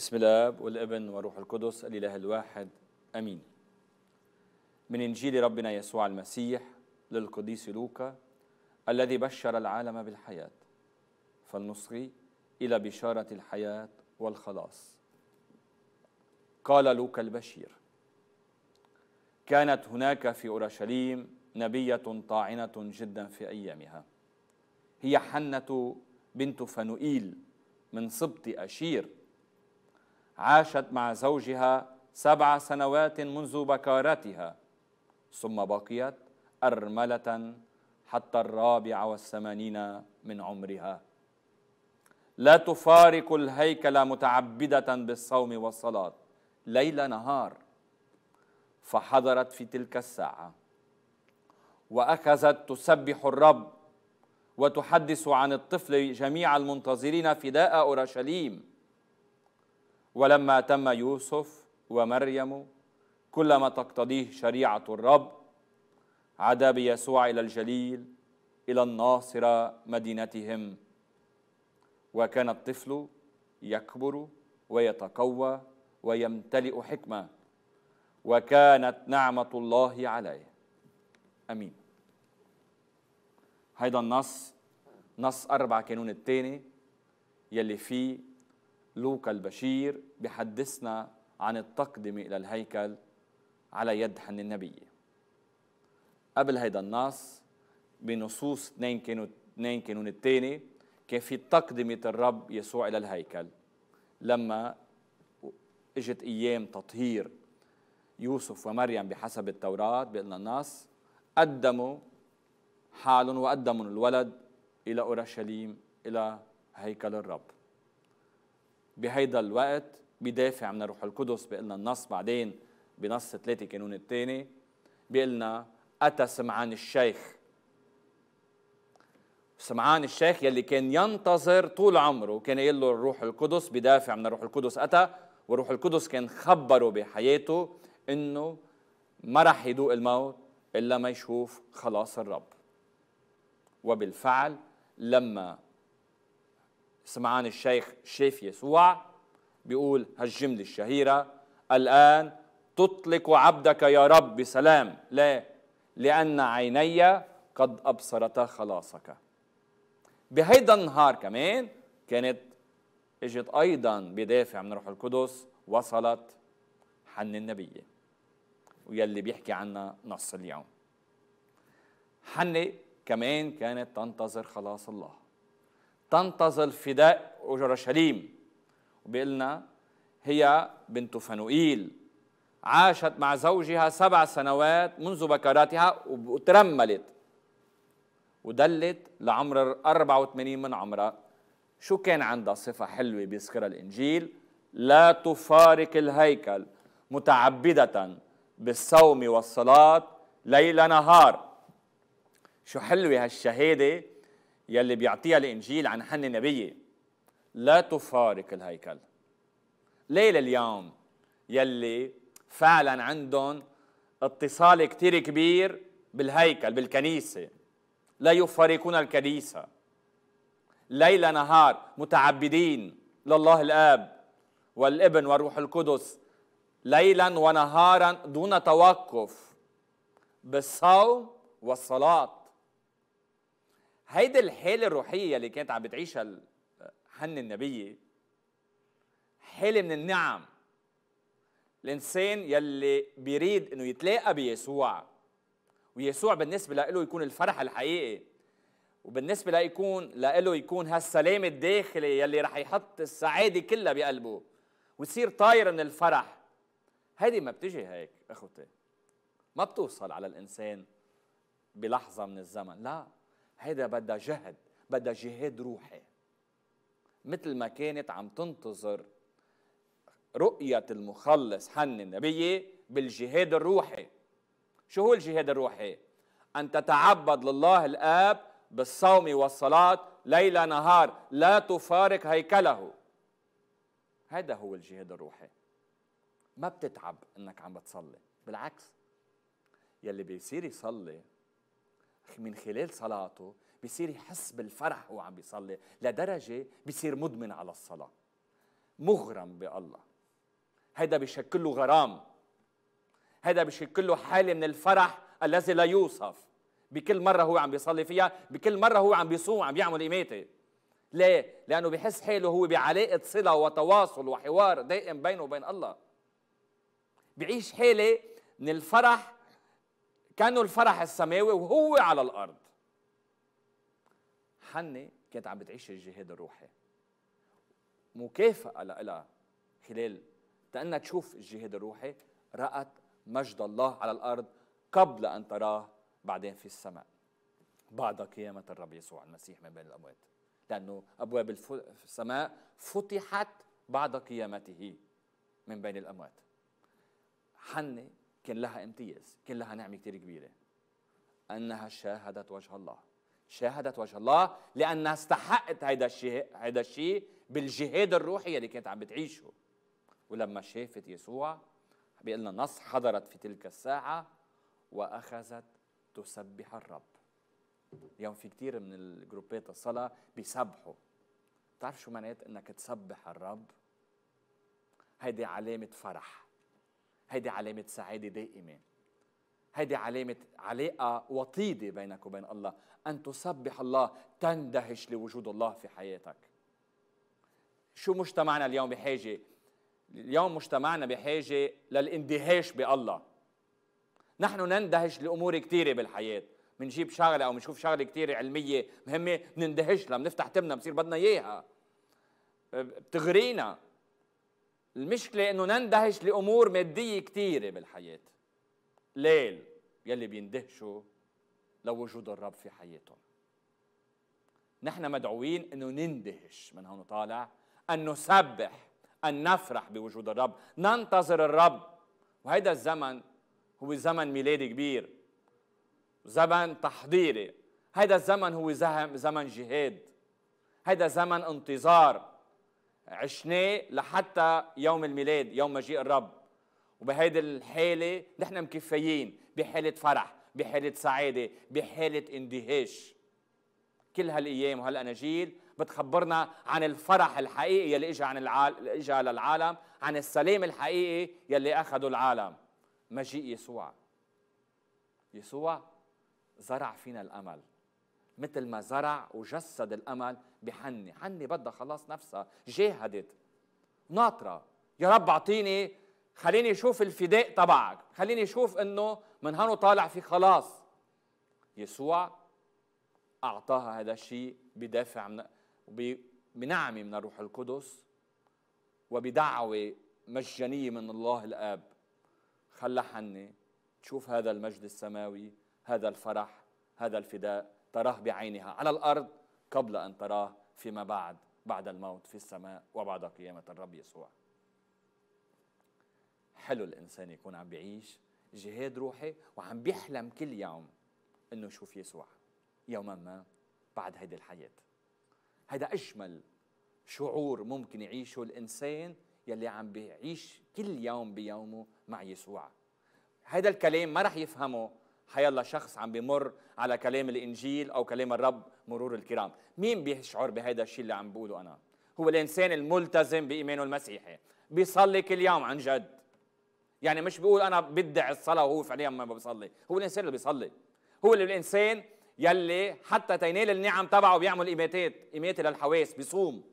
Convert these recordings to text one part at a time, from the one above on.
بسم الاب والابن والروح القدس الاله الواحد امين. من انجيل ربنا يسوع المسيح للقديس لوكا الذي بشر العالم بالحياه فلنصغي الى بشاره الحياه والخلاص. قال لوكا البشير: كانت هناك في اورشليم نبيه طاعنه جدا في ايامها. هي حنه بنت فنوئيل من سبط اشير عاشت مع زوجها سبع سنوات منذ بكارتها ثم بقيت أرملة حتى الرابعة والثمانين من عمرها لا تفارق الهيكل متعبدة بالصوم والصلاة ليل نهار فحضرت في تلك الساعة وأخذت تسبح الرب وتحدث عن الطفل جميع المنتظرين فداء أورشليم ولما تم يوسف ومريم كل ما تقتضيه شريعة الرب عدا بيسوع إلى الجليل إلى الناصرة مدينتهم وكان الطفل يكبر ويتقوى ويمتلئ حكمة وكانت نعمة الله عليه أمين هيدا النص نص أربعة كانون الثاني يلي فيه لوقا البشير بحدثنا عن التقدمة إلى الهيكل على يد حن النبي قبل هيدا النص بنصوص 2 كانون 2 كانون الثاني كان في تقدمة الرب يسوع إلى الهيكل لما اجت أيام تطهير يوسف ومريم بحسب التوراة بقلنا النص قدموا حالهم وقدموا الولد إلى أورشليم إلى هيكل الرب بهيدا الوقت بدافع من الروح القدس بقلنا النص بعدين بنص 3 كانون الثاني بقلنا أتى سمعان الشيخ سمعان الشيخ يلي كان ينتظر طول عمره كان يقول له الروح القدس بدافع من الروح القدس أتى والروح القدس كان خبره بحياته انه ما راح يدوق الموت الا ما يشوف خلاص الرب وبالفعل لما سمعان الشيخ شيف يسوع بيقول هالجملة الشهيرة الآن تطلق عبدك يا رب بسلام لا لأن عيني قد أبصرتا خلاصك بهيدا النهار كمان كانت اجت أيضا بدافع من روح القدس وصلت حن النبية ويلي بيحكي عنا نص اليوم حنة كمان كانت تنتظر خلاص الله تنتظر فداء اورشليم وبيقولنا هي بنت فنوئيل عاشت مع زوجها سبع سنوات منذ بكراتها وترملت ودلت لعمر 84 من عمرها شو كان عندها صفة حلوة بيذكرها الإنجيل لا تفارق الهيكل متعبدة بالصوم والصلاة ليل نهار شو حلوة هالشهادة يلي بيعطيها الانجيل عن حنة نبيه لا تفارق الهيكل ليل اليوم يلي فعلا عندهم اتصال كتير كبير بالهيكل بالكنيسة لا يفارقون الكنيسة ليل نهار متعبدين لله الآب والابن والروح القدس ليلا ونهارا دون توقف بالصوم والصلاة هيدي الحاله الروحيه اللي كانت عم بتعيشها حن النبي حاله من النعم الانسان يلي بيريد انه يتلاقى بيسوع ويسوع بالنسبه له يكون الفرح الحقيقي وبالنسبه له يكون له يكون هالسلام الداخلي يلي رح يحط السعاده كلها بقلبه وتصير طاير من الفرح هيدي ما بتجي هيك اخوتي ما بتوصل على الانسان بلحظه من الزمن لا هيدا بدها جهد بدها جهاد روحي مثل ما كانت عم تنتظر رؤية المخلص حن النبي بالجهاد الروحي شو هو الجهاد الروحي؟ أن تتعبد لله الآب بالصوم والصلاة ليل نهار لا تفارق هيكله هذا هو الجهاد الروحي ما بتتعب انك عم بتصلي بالعكس يلي بيصير يصلي من خلال صلاته بصير يحس بالفرح وهو عم بيصلي لدرجة بصير مدمن على الصلاة مغرم بالله هذا بشكل له غرام هذا بشكل له حالة من الفرح الذي لا يوصف بكل مرة هو عم بيصلي فيها بكل مرة هو عم بيصوم عم بيعمل إماتة ليه؟ لأنه بحس حاله هو بعلاقة صلة وتواصل وحوار دائم بينه وبين الله بعيش حالة من الفرح كانه الفرح السماوي وهو على الارض حنة كانت عم بتعيش الجهاد الروحي مكافأة لها خلال لأنها تشوف الجهاد الروحي رأت مجد الله على الأرض قبل أن تراه بعدين في السماء بعد قيامة الرب يسوع المسيح من بين الأموات لأنه أبواب السماء فتحت بعد قيامته من بين الأموات حنة كان لها امتياز كان لها نعمة كتير كبيرة أنها شاهدت وجه الله شاهدت وجه الله لأنها استحقت هيدا الشيء هيدا الشيء بالجهاد الروحي اللي كانت عم بتعيشه ولما شافت يسوع بيقول لنا نص حضرت في تلك الساعة وأخذت تسبح الرب اليوم في كثير من الجروبات الصلاة بيسبحوا تعرف شو معنات انك تسبح الرب هيدي علامة فرح هيدي علامة سعادة دائمة هيدي علامة علاقة وطيدة بينك وبين الله أن تسبح الله تندهش لوجود الله في حياتك شو مجتمعنا اليوم بحاجة اليوم مجتمعنا بحاجة للاندهاش بالله نحن نندهش لأمور كثيرة بالحياة بنجيب شغلة أو بنشوف شغلة كثيرة علمية مهمة بنندهش لها بنفتح تمنا بصير بدنا إياها أه، بتغرينا المشكلة انه نندهش لامور مادية كثيرة بالحياة ليل يلي بيندهشوا لوجود لو الرب في حياتهم نحن مدعوين انه نندهش من هون طالع ان نسبح ان نفرح بوجود الرب ننتظر الرب وهيدا الزمن هو زمن ميلادي كبير زمن تحضيري هيدا الزمن هو زمن جهاد هيدا زمن انتظار عشناه لحتى يوم الميلاد يوم مجيء الرب وبهيدي الحالة نحن مكفيين بحالة فرح بحالة سعادة بحالة اندهاش كل هالأيام وهالأناجيل بتخبرنا عن الفرح الحقيقي يلي اجى عن العالم اجى للعالم عن السلام الحقيقي يلي اخذه العالم مجيء يسوع يسوع زرع فينا الامل مثل ما زرع وجسد الأمل بحني حني بدها خلاص نفسها جاهدت ناطرة يا رب أعطيني خليني أشوف الفداء تبعك خليني أشوف أنه من هون طالع في خلاص يسوع أعطاها هذا الشيء بدافع من بنعمة من الروح القدس وبدعوة مجانية من الله الآب خلى حني تشوف هذا المجد السماوي هذا الفرح هذا الفداء تراه بعينها على الأرض قبل أن تراه فيما بعد بعد الموت في السماء وبعد قيامة الرب يسوع حلو الإنسان يكون عم بيعيش جهاد روحي وعم بيحلم كل يوم انه يشوف يسوع يوما ما بعد هيدي الحياة هيدا أجمل شعور ممكن يعيشه الإنسان يلي عم بيعيش كل يوم بيومه مع يسوع هيدا الكلام ما رح يفهمه حيلا شخص عم بمر على كلام الانجيل او كلام الرب مرور الكرام مين بيشعر بهذا الشيء اللي عم بقوله انا هو الانسان الملتزم بايمانه المسيحي بيصلي كل يوم عن جد يعني مش بيقول انا بدعي الصلاه وهو فعليا ما بيصلي هو الانسان اللي بيصلي هو اللي الانسان يلي حتى تينال النعم تبعه بيعمل إيماتات إيمات للحواس بيصوم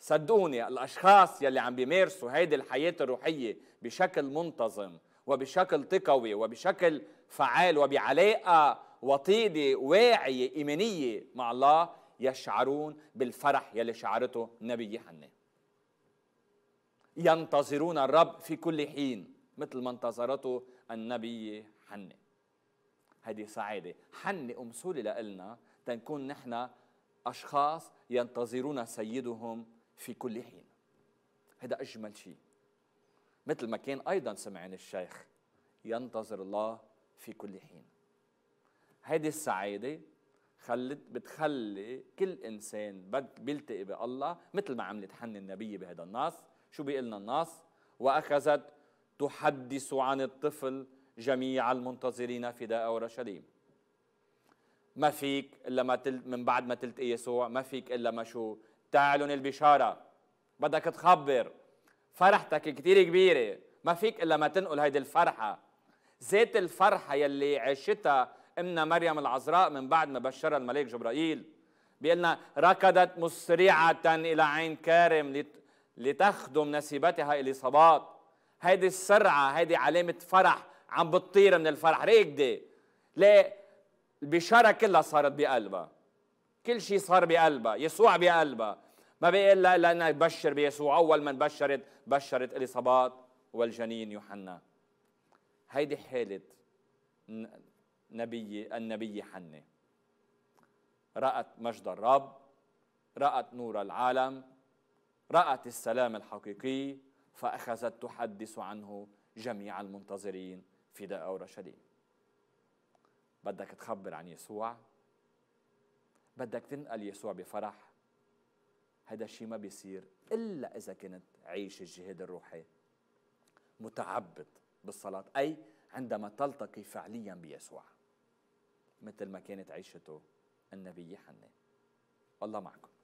صدقوني الاشخاص يلي عم بيمارسوا هيدي الحياه الروحيه بشكل منتظم وبشكل تقوي وبشكل فعال وبعلاقة وطيدة واعية إيمانية مع الله يشعرون بالفرح يلي شعرته نبي يحنى ينتظرون الرب في كل حين مثل ما انتظرته النبي حنة هذه سعادة حنة أم سولي لإلنا تنكون نحن أشخاص ينتظرون سيدهم في كل حين هذا أجمل شيء مثل ما كان أيضا سمعان الشيخ ينتظر الله في كل حين هيدي السعادة خلت بتخلي كل إنسان بيلتقي بالله مثل ما عملت حن النبي بهذا النص شو بيقلنا النص وأخذت تحدث عن الطفل جميع المنتظرين فداء اورشليم ما فيك الا ما تل من بعد ما تلتقي يسوع ما فيك الا ما شو تعلن البشاره بدك تخبر فرحتك كتير كبيره ما فيك الا ما تنقل هيدي الفرحه ذات الفرحة يلي عاشتها امنا مريم العذراء من بعد ما بشرها الملك جبرائيل بيقولنا ركضت مسرعة إلى عين كارم لتخدم نسيبتها إليصابات هيدي السرعة هيدي علامة فرح عم بتطير من الفرح راكدة ليه البشارة كلها صارت بقلبها كل شيء صار بقلبها يسوع بقلبها ما بيقول إلا لأنها بشر بيسوع أول من بشرت بشرت إليصابات والجنين يوحنا هيدي حالة نبي النبي حنة رأت مجد الرب رأت نور العالم رأت السلام الحقيقي فأخذت تحدث عنه جميع المنتظرين فداء اورشليم بدك تخبر عن يسوع بدك تنقل يسوع بفرح هذا الشيء ما بيصير إلا إذا كنت عيش الجهاد الروحي متعبد بالصلاة أي عندما تلتقي فعليا بيسوع مثل ما كانت عيشته النبي يحنى الله معكم